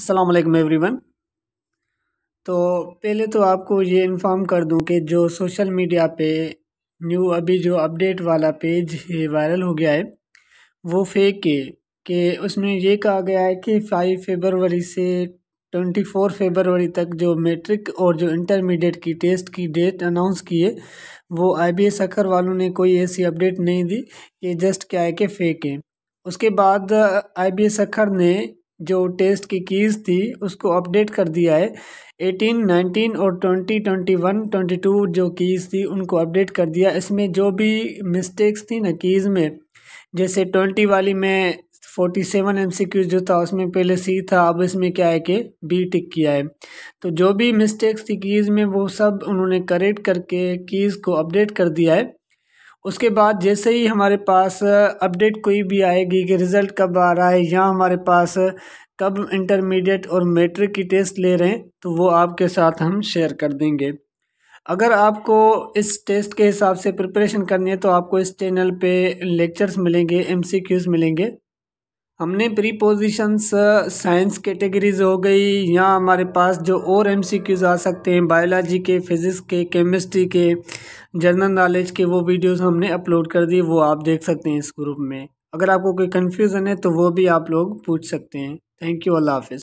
every everyone तो पहले तो आपको ये इन्फॉर्म कर दूं कि जो सोशल मीडिया पे न्यू अभी जो अपडेट वाला पेज है वायरल हो गया है वो फेक है कि उसमें ये कहा गया है कि फाइव फेबरवरी से ट्वेंटी फोर फेबरवरी तक जो मैट्रिक और जो इंटरमीडिएट की टेस्ट की डेट अनाउंस की है वो आई बी एस अखर वालों ने कोई ऐसी अपडेट नहीं दी ये जस्ट क्या है कि फ़ेक है उसके बाद आई बी एस अखर ने जो टेस्ट की कीज़ थी उसको अपडेट कर दिया है एटीन नाइनटीन और twenty twenty one twenty two जो कीज़ थी उनको अपडेट कर दिया इसमें जो भी मिस्टेक्स थी ना कीज़ में जैसे ट्वेंटी वाली में forty seven M C Qs जो था उसमें पहले सी था अब इसमें क्या है कि बी टिक किया है तो जो भी मिस्टेक्स थी कीज़ में वो सब उन्होंने करेक्ट करके कीज़ को अपडेट कर दिया है उसके बाद जैसे ही हमारे पास अपडेट कोई भी आएगी कि रिज़ल्ट कब आ रहा है या हमारे पास कब इंटरमीडिएट और मेट्रिक की टेस्ट ले रहे हैं तो वो आपके साथ हम शेयर कर देंगे अगर आपको इस टेस्ट के हिसाब से प्रिपरेशन करनी है तो आपको इस चैनल पे लेक्चर्स मिलेंगे एमसीक्यूज़ मिलेंगे हमने प्रीपोजिशंस साइंस कैटेगरीज हो गई या हमारे पास जो और एम सी क्यूज़ आ सकते हैं बायोलॉजी के फिज़िक्स के केमिस्ट्री के जनरल नॉलेज के वो वीडियोस हमने अपलोड कर दिए वो आप देख सकते हैं इस ग्रुप में अगर आपको कोई कन्फ्यूज़न है तो वो भी आप लोग पूछ सकते हैं थैंक यू अल्लाह हाफिज़